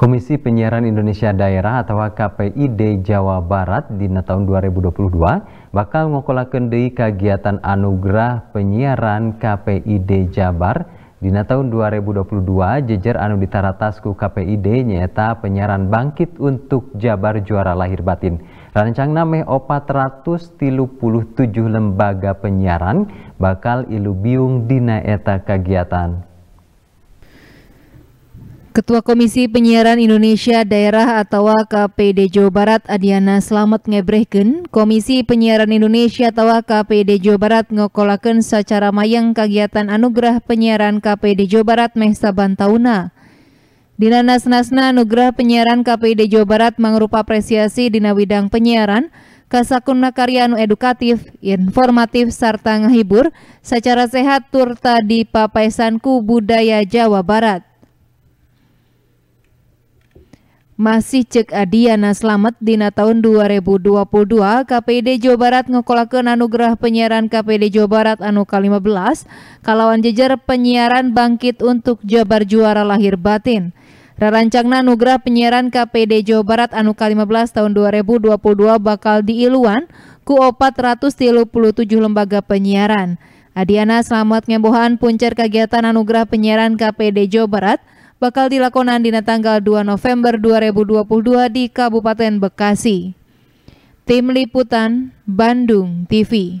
Komisi Penyiaran Indonesia Daerah atau KPID Jawa Barat di tahun 2022 bakal ngokolakan di kegiatan anugerah penyiaran KPID Jabar di tahun 2022 jejer anu ditaratasku KPID nyata penyiaran bangkit untuk Jabar juara lahir batin. rancang meh 437 lembaga penyiaran bakal ilubiung dina eta kegiatan. Ketua Komisi Penyiaran Indonesia Daerah atau KPD Jawa Barat Adiana Slamet ngebrehken Komisi Penyiaran Indonesia atau KPD Jawa Barat ngokolaken secara mayang kegiatan anugerah penyiaran KPD Jawa Barat meh saban tauna. Dina nasnasna anugerah penyiaran KPD Jawa Barat mangrupa apresiasi dina widang penyiaran, kasakuna karya anu edukatif, informatif serta ngahibur secara sehat turta di papaisanku budaya Jawa Barat. Masih cek Adiana Slamet dina tahun 2022 KPD Jawa Barat ngekolakan anugerah penyiaran KPD Jawa Barat anu K 15 kalawan jejer penyiaran bangkit untuk Jabar juara lahir batin. Rarancangna anugerah penyiaran KPD Jawa Barat anu K 15 tahun 2022 bakal diiluan ku 437 lembaga penyiaran. Adiana Slamet ngebohan puncer kegiatan anugerah penyiaran KPD Jawa Barat – bakal dilakonan di tanggal 2 November 2022 di Kabupaten Bekasi. Tim Liputan Bandung TV